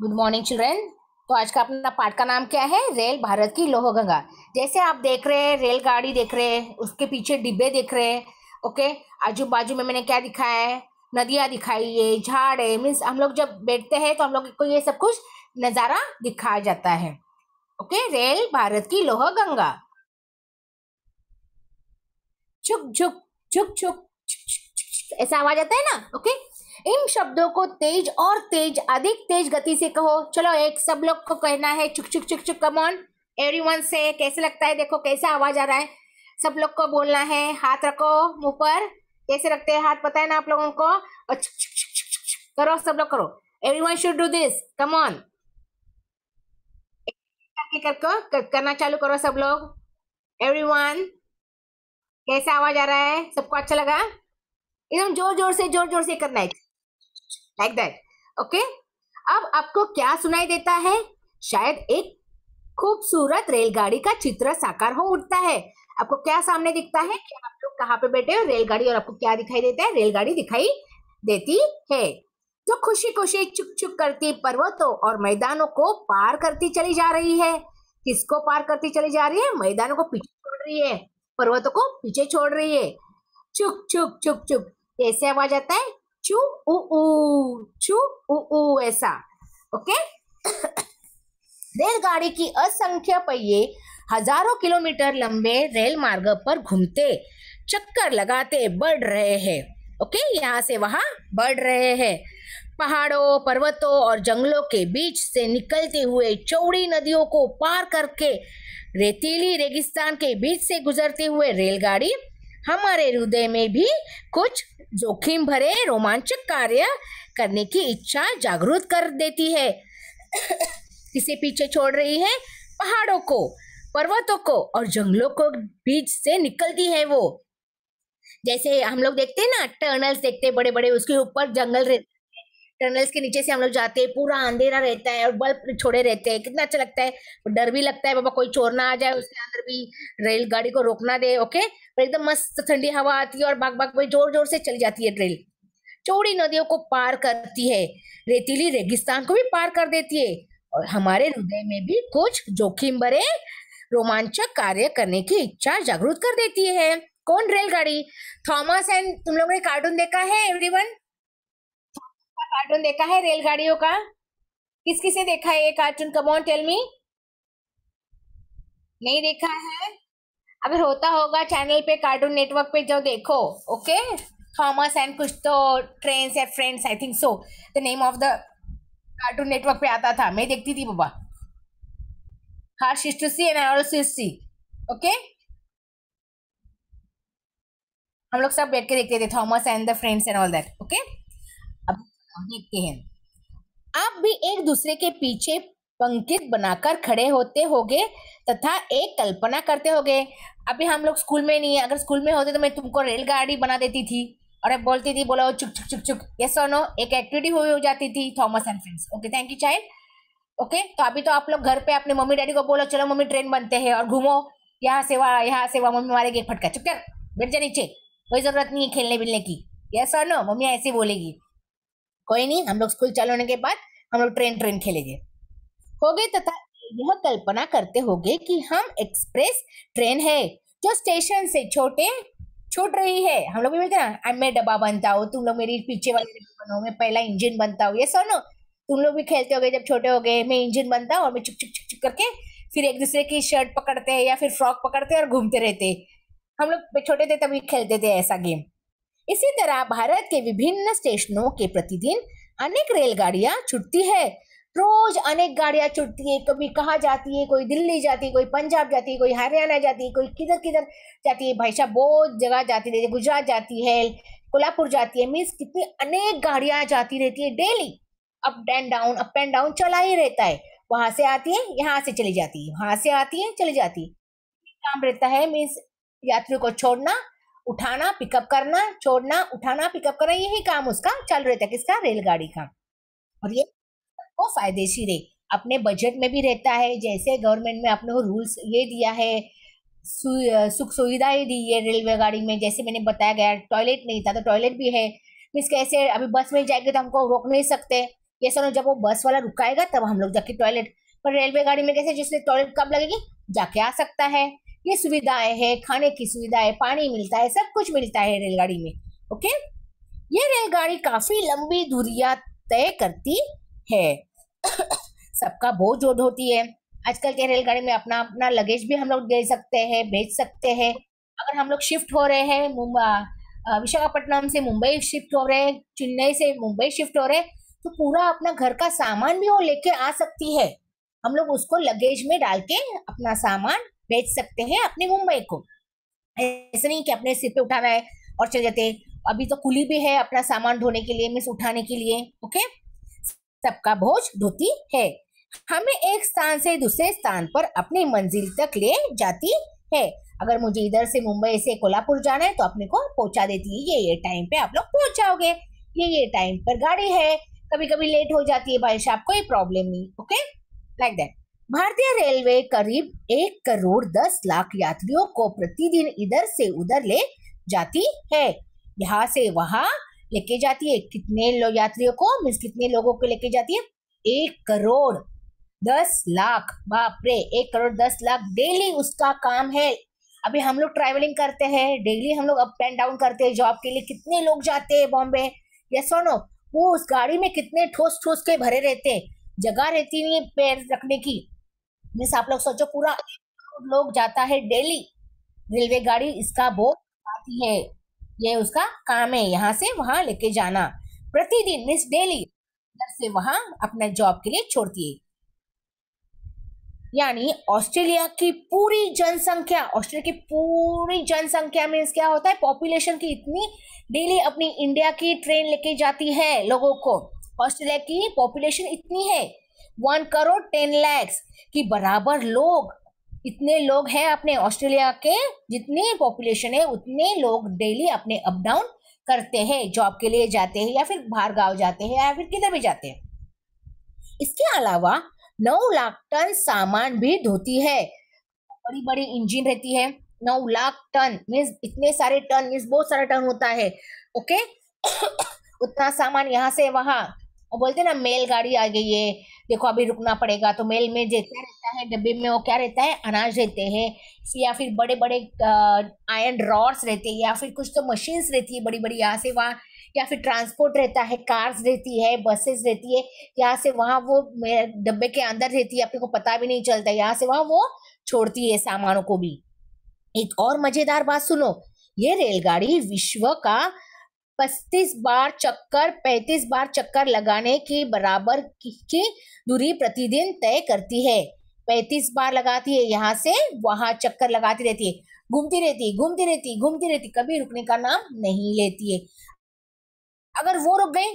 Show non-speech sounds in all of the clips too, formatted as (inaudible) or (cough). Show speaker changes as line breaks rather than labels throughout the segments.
good morning children तो आज का अपना पाठ का नाम क्या है रेल भारत की गंगा जैसे आप देख रहे हैं रेलगाड़ी देख रहे हैं उसके पीछे डिब्बे देख रहे हैं ओके आजू बाजू में मैंने क्या दिखाया है नदियाँ दिखाई है झाड़ है मीन्स हम लोग जब बैठते हैं तो हम लोग को ये सब कुछ नज़ारा दिखाया जाता है ओके रेल भारत की गंगा झुक झुक झुक झुक ऐसा आवाज आता है ना ओके इन शब्दों को तेज और तेज अधिक तेज गति से कहो चलो एक सब लोग को कहना है चुक चुक चुक चुक कमॉन वन से कैसे लगता है देखो कैसा आवाज आ रहा है सब लोग को बोलना है हाथ रखो मुंह पर कैसे रखते हैं हाथ पता है ना आप लोगों को चुक चुक चुक चुक चुक चुक करो सब लोग करो वन शुड डू दिस कम करके करना चालू करो सब लोग एवरीवन कैसा आवाज आ रहा है सबको अच्छा लगा एकदम जोर जोर से जोर जोर से करना है लाइक दैट ओके अब आपको क्या सुनाई देता है शायद एक खूबसूरत रेलगाड़ी का चित्र साकार हो उठता है आपको क्या सामने दिखता है कि आप लोग कहाँ पे बैठे हो रेलगाड़ी और आपको क्या दिखाई देता है रेलगाड़ी दिखाई देती है तो खुशी खुशी चुक चुक करती पर्वतों और मैदानों को पार करती चली जा रही है किसको पार करती चली जा रही है मैदानों को पीछे छोड़ रही है पर्वतों को पीछे छोड़ रही है चुक चुक चुक चुक कैसे आवाज आता है chu u u chu u u ऐसा ओके रेलगाड़ी की असंख्य पहिए हजारों किलोमीटर लंबे रेल मार्ग पर घूमते चक्कर लगाते बढ़ रहे हैं ओके यहाँ से वहाँ बढ़ रहे हैं पहाड़ों पर्वतों और जंगलों के बीच से निकलते हुए चौड़ी नदियों को पार करके रेतीली रेगिस्तान के बीच से गुजरते हुए रेलगाड़ी हमारे हृदय में भी कुछ जोखिम भरे रोमांचक कार्य करने की इच्छा जागरूक कर देती है इसे पीछे छोड़ रही है पहाड़ों को पर्वतों को और जंगलों को बीच से निकलती है वो जैसे हम लोग देखते हैं ना टर्नल्स देखते बड़े बड़े उसके ऊपर जंगल टनल्स के नीचे से हम लोग जाते हैं पूरा अंधेरा रहता है और बल्ब छोड़े रहते हैं कितना अच्छा लगता है डर भी लगता है बाबा कोई चोर ना आ जाए उसके अंदर भी रेल गाड़ी को रोकना दे ओके पर एकदम मस्त ठंडी हवा आती है और बाग बाग में जोर जोर से चली जाती है रेल चौड़ी नदियों को पार करती है रेतीली रेगिस्तान को भी पार कर देती है और हमारे हृदय में भी कुछ जोखिम भरे रोमांचक कार्य करने की इच्छा जागरूक कर देती है कौन रेलगाड़ी थॉमस एंड तुम लोगों ने कार्टून देखा है एवरीवन कार्टून देखा है रेलगाड़ियों का किस किसे देखा है ये कार्टून कमोन टेल मी नहीं देखा है अगर होता होगा चैनल पे कार्टून नेटवर्क पे जाओ देखो ओके थॉमस एंड कुछ तो ट्रेन या friends I think so the name of the Cartoon Network पे आता था मैं देखती थी बाबा हाँ शिष्टुसी एंड सी ओके हम लोग सब बैठ के देखते थे Thomas and the friends and all that okay देखते हैं आप भी एक दूसरे के पीछे पंकित बनाकर खड़े होते होगे तथा एक कल्पना करते होगे अभी हम लोग स्कूल में नहीं है अगर स्कूल में होते तो मैं तुमको रेलगाड़ी बना देती थी और अब बोलती थी बोलो चुक चुक चुक चुक ये सोनो एक एक्टिविटी हुई हो जाती थी Thomas and friends okay thank you child okay तो अभी तो आप लोग घर पे अपने मम्मी डैडी को बोलो चलो मम्मी ट्रेन बनते हैं और घूमो यहाँ से वहाँ यहाँ से वहाँ मम्मी मारेगी एक फटका चुप कर बैठ जा नीचे कोई जरूरत नहीं है खेलने बिलने की यस और नो मम्मी ऐसे बोलेगी कोई नहीं हम लोग स्कूल चालू होने के बाद हम लोग ट्रेन ट्रेन खेलेंगे हो गए तथा यह कल्पना करते हो गए कि हम एक्सप्रेस ट्रेन है जो स्टेशन से छोटे छूट रही है हम लोग भी बोलते ना मैं डब्बा बनता हूँ तुम लोग मेरी पीछे वाले बनो मैं पहला इंजन बनता हूँ ये सुनो तुम लोग भी खेलते हो गए जब छोटे हो गए मैं इंजन बनता हूँ और मैं चुप चुप चुप चुप करके फिर एक दूसरे की शर्ट पकड़ते हैं या फिर फ्रॉक पकड़ते हैं और घूमते रहते हम लोग छोटे थे तभी खेलते थे ऐसा गेम इसी तरह भारत के विभिन्न स्टेशनों के प्रतिदिन अनेक रेलगाड़ियां छुटती है रोज अनेक गाड़ियां छुटती है कभी कहाँ जाती है कोई दिल्ली जाती है कोई पंजाब जाती है कोई हरियाणा जाती है कोई किधर किधर जाती है भाई साहब बहुत जगह जाती रहती है गुजरात जाती है कोल्हापुर जाती है मीन्स कितनी अनेक गाड़ियां जाती रहती है daily up and down up and down चला ही रहता है वहां से आती है यहाँ से चली जाती है वहां से आती है चली जाती है काम रहता है मीन्स यात्रियों को छोड़ना उठाना पिकअप करना छोड़ना उठाना पिकअप करना यही काम उसका चल रहा था किसका रेलगाड़ी का और ये वो फायदेशी रे अपने बजट में भी रहता है जैसे गवर्नमेंट में अपने को रूल्स ये दिया है सुख सुविधाएं दी है रेलवे गाड़ी में जैसे मैंने बताया गया टॉयलेट नहीं था तो टॉयलेट भी है मीन्स कैसे अभी बस में जाएंगे तो हमको रोक नहीं सकते ये सुनो जब वो बस वाला रुकाएगा तब हम लोग जाके टॉयलेट पर रेलवे गाड़ी में कैसे जिसने टॉयलेट कब लगेगी जाके आ सकता है ये सुविधाएं हैं खाने की सुविधाएं पानी मिलता है सब कुछ मिलता है रेलगाड़ी में ओके ये रेलगाड़ी काफी लंबी दूरिया तय करती है (coughs) सबका बोझ जोड़ होती है आजकल के रेलगाड़ी में अपना अपना लगेज भी हम लोग दे सकते हैं भेज सकते हैं अगर हम लोग शिफ्ट हो रहे हैं मुंबई विशाखापट्टनम से मुंबई शिफ्ट हो रहे हैं चेन्नई से मुंबई शिफ्ट हो रहे हैं तो पूरा अपना घर का सामान भी वो लेके आ सकती है हम लोग उसको लगेज में डाल के अपना सामान बेच सकते हैं अपने मुंबई को ऐसे नहीं कि अपने सिर पे उठाना है और चले जाते अभी तो खुली भी है अपना सामान ढोने के लिए मिस उठाने के लिए ओके सबका बोझ धोती है हमें एक स्थान से दूसरे स्थान पर अपनी मंजिल तक ले जाती है अगर मुझे इधर से मुंबई से कोल्हापुर जाना है तो अपने को पहुंचा देती है ये ये टाइम पे आप लोग पहुंच जाओगे ये ये टाइम पर गाड़ी है कभी कभी लेट हो जाती है भाई आपको कोई प्रॉब्लम नहीं ओके लाइक दैट भारतीय रेलवे करीब एक करोड़ दस लाख यात्रियों को प्रतिदिन इधर से उधर ले जाती है यहाँ से वहां लेके जाती है कितने लोग यात्रियों को मीन कितने लोगों को लेके जाती है एक करोड़ दस लाख बाप रे एक करोड़ दस लाख डेली उसका काम है अभी हम लोग ट्रैवलिंग करते हैं डेली हम लोग अप एंड डाउन करते हैं जॉब के लिए कितने लोग जाते हैं बॉम्बे ये सोनो वो उस गाड़ी में कितने ठोस ठोस के भरे रहते हैं जगह रहती नहीं है पैर रखने की जैसे आप लोग सोचो पूरा लोग जाता है डेली रेलवे गाड़ी इसका बोझ आती है ये उसका काम है यहाँ से वहां लेके जाना प्रतिदिन मिस डेली से वहां अपने जॉब के लिए छोड़ती है यानी ऑस्ट्रेलिया की पूरी जनसंख्या ऑस्ट्रेलिया की पूरी जनसंख्या में क्या होता है पॉपुलेशन की इतनी डेली अपनी इंडिया की ट्रेन लेके जाती है लोगों को ऑस्ट्रेलिया की पॉपुलेशन इतनी है वन करोड़ टेन लैक्स की बराबर लोग इतने लोग हैं अपने ऑस्ट्रेलिया के जितने पॉपुलेशन है उतने लोग डेली अपने अप डाउन करते हैं जॉब के लिए जाते हैं या फिर बाहर गांव जाते हैं या फिर किधर भी जाते हैं इसके अलावा नौ लाख टन सामान भी धोती है बड़ी बड़ी इंजन रहती है नौ लाख टन मीन्स इतने सारे टन मीन्स बहुत सारा टन होता है ओके (coughs) उतना सामान यहाँ से वहाँ और बोलते ना मेल गाड़ी आ गई है देखो अभी रुकना पड़ेगा तो मेल में जैसा रहता है डब्बे में वो क्या रहता है अनाज रहते हैं या फिर बड़े बड़े आयरन रॉड्स रहते हैं या फिर कुछ तो मशीन्स रहती है बड़ी बड़ी यहाँ से वहाँ या फिर ट्रांसपोर्ट रहता है कार्स रहती है बसेस रहती है यहाँ से वहाँ वो डब्बे के अंदर रहती है अपने को पता भी नहीं चलता यहाँ से वहाँ वो छोड़ती है सामानों को भी एक और मजेदार बात सुनो ये रेलगाड़ी विश्व का पच्चीस बार चक्कर पैंतीस बार चक्कर लगाने की बराबर की दूरी प्रतिदिन तय करती है पैंतीस बार लगाती है यहाँ से वहां चक्कर लगाती रहती है घूमती रहती है घूमती रहती है घूमती रहती कभी रुकने का नाम नहीं लेती है अगर वो रुक गई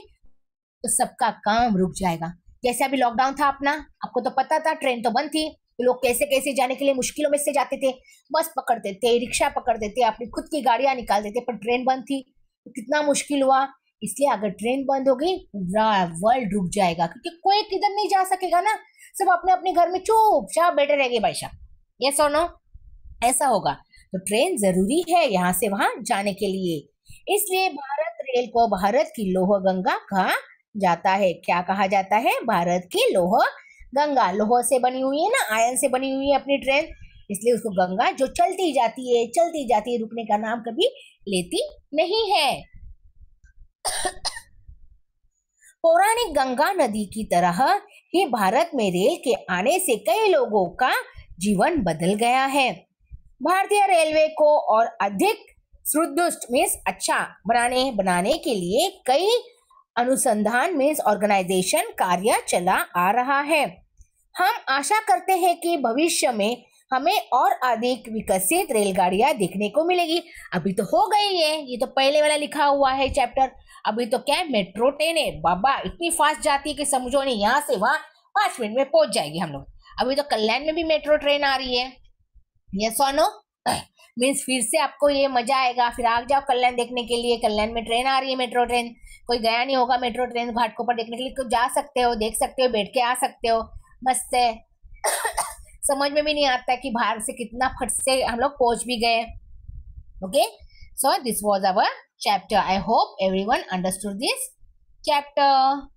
तो सबका काम रुक जाएगा जैसे अभी लॉकडाउन था अपना आपको तो पता था ट्रेन तो बंद थी लोग कैसे कैसे जाने के लिए मुश्किलों में से जाते थे बस पकड़ते थे रिक्शा पकड़ते थे अपनी खुद की गाड़ियां निकालते थे पर ट्रेन बंद थी तो कितना मुश्किल हुआ इसलिए अगर ट्रेन बंद हो गई पूरा वर्ल्ड रुक जाएगा क्योंकि कोई किधर नहीं जा सकेगा ना सब अपने अपने घर में चुपचाप बैठे रहेंगे भाई साहब यस और नो ऐसा होगा तो ट्रेन जरूरी है यहाँ से वहां जाने के लिए इसलिए भारत रेल को भारत की लोह गंगा कहा जाता है क्या कहा जाता है भारत की लोह गंगा लोह से बनी हुई है ना आयन से बनी हुई है अपनी ट्रेन इसलिए उसको गंगा जो चलती जाती है चलती जाती है रुकने का नाम कभी लेती नहीं है पौराणिक गंगा नदी की तरह ही भारत में रेल के आने से कई लोगों का जीवन बदल गया है भारतीय रेलवे को और अधिक सुदुष्ट मीन्स अच्छा बनाने बनाने के लिए कई अनुसंधान मीन्स ऑर्गेनाइजेशन कार्य चला आ रहा है हम आशा करते हैं कि भविष्य में हमें और अधिक विकसित रेलगाड़ियां देखने को मिलेगी अभी तो हो गई है ये तो पहले वाला लिखा हुआ है चैप्टर अभी तो क्या मेट्रो ट्रेन है बाबा इतनी फास्ट जाती है कि समझो नहीं यहाँ से वहाँ पाँच मिनट में पहुंच जाएगी हम लोग अभी तो कल्याण में भी मेट्रो ट्रेन आ रही है ये सोनो मीन्स फिर से आपको ये मजा आएगा फिर आ जाओ कल्याण देखने के लिए कल्याण में ट्रेन आ रही है मेट्रो ट्रेन कोई गया नहीं होगा मेट्रो ट्रेन घाटकों पर देखने के लिए तो जा सकते हो देख सकते हो बैठ के आ सकते हो मस्त है समझ में भी नहीं आता कि बाहर से कितना फट से हम लोग पहुंच भी गए okay so this was our chapter I hope everyone understood this chapter